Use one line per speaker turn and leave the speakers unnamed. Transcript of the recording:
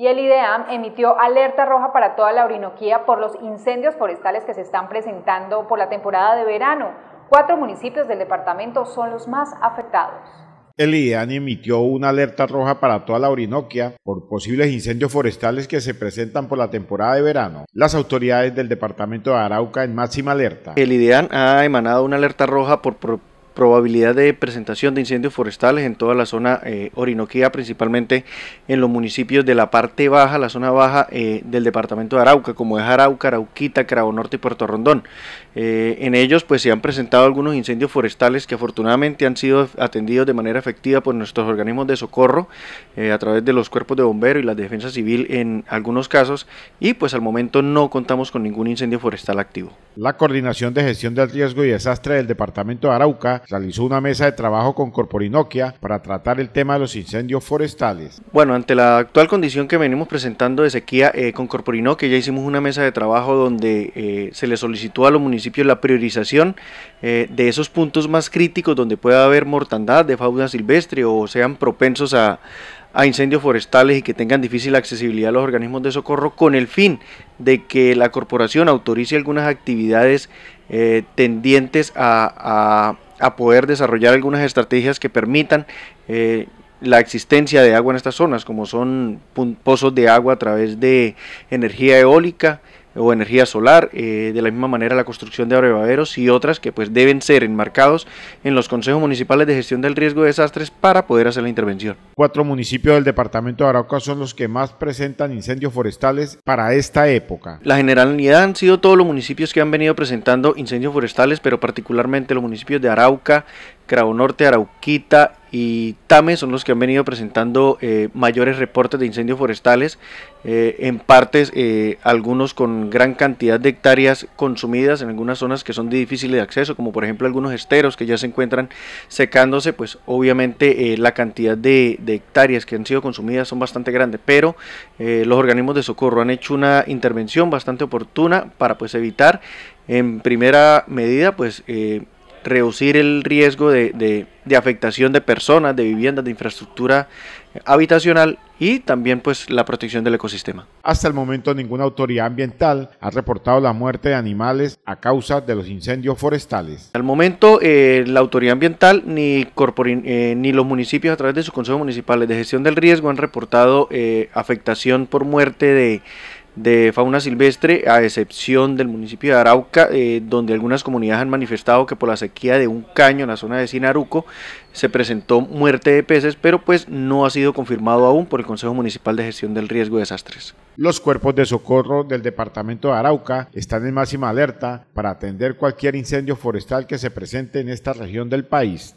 y el IDEAM emitió alerta roja para toda la Orinoquía por los incendios forestales que se están presentando por la temporada de verano. Cuatro municipios del departamento son los más afectados.
El IDEAN emitió una alerta roja para toda la Orinoquia por posibles incendios forestales que se presentan por la temporada de verano. Las autoridades del departamento de Arauca en máxima alerta.
El IDEAN ha emanado una alerta roja por probabilidad de presentación de incendios forestales en toda la zona eh, orinoquía, principalmente en los municipios de la parte baja, la zona baja eh, del departamento de Arauca, como es Arauca, Arauquita, Cravo Norte y Puerto Rondón. Eh, en ellos pues se han presentado algunos incendios forestales que afortunadamente han sido atendidos de manera efectiva por nuestros organismos de socorro a través de los cuerpos de bomberos y la defensa civil en algunos casos y pues al momento no contamos con ningún incendio forestal activo.
La Coordinación de Gestión del Riesgo y Desastre del Departamento de Arauca realizó una mesa de trabajo con Corporinoquia para tratar el tema de los incendios forestales.
Bueno, ante la actual condición que venimos presentando de sequía eh, con Corporinoquia, ya hicimos una mesa de trabajo donde eh, se le solicitó a los municipios la priorización eh, de esos puntos más críticos donde pueda haber mortandad de fauna silvestre o sean propensos a, incendios forestales y que tengan difícil accesibilidad a los organismos de socorro con el fin de que la corporación autorice algunas actividades tendientes a a poder desarrollar algunas estrategias que permitan eh, la existencia de agua en estas zonas, como son pozos de agua a través de energía eólica, o energía solar, eh, de la misma manera la construcción de abrevaderos y otras que pues deben ser enmarcados en los consejos municipales de gestión del riesgo de desastres para poder hacer la intervención.
Cuatro municipios del departamento de Arauca son los que más presentan incendios forestales para esta época.
La generalidad han sido todos los municipios que han venido presentando incendios forestales, pero particularmente los municipios de Arauca, Cravo Norte, Arauquita y TAME son los que han venido presentando eh, mayores reportes de incendios forestales, eh, en partes eh, algunos con gran cantidad de hectáreas consumidas en algunas zonas que son de difícil de acceso, como por ejemplo algunos esteros que ya se encuentran secándose, pues obviamente la cantidad de, de, hectáreas que han sido consumidas son bastante grandes, pero los organismos de socorro han hecho una intervención bastante oportuna para pues evitar en primera medida pues reducir el riesgo de, afectación de personas, de viviendas, de infraestructura habitacional y también pues la protección del ecosistema.
Hasta el momento ninguna autoridad ambiental ha reportado la muerte de animales a causa de los incendios forestales.
Al momento eh, la autoridad ambiental ni, eh, ni los municipios a través de sus consejos municipales de gestión del riesgo han reportado eh, afectación por muerte de de fauna silvestre, a excepción del municipio de Arauca, eh, donde algunas comunidades han manifestado que por la sequía de un caño en la zona de Sinaruco se presentó muerte de peces, pero pues no ha sido confirmado aún por el Consejo Municipal de Gestión del Riesgo de Desastres.
Los cuerpos de socorro del departamento de Arauca están en máxima alerta para atender cualquier incendio forestal que se presente en esta región del país.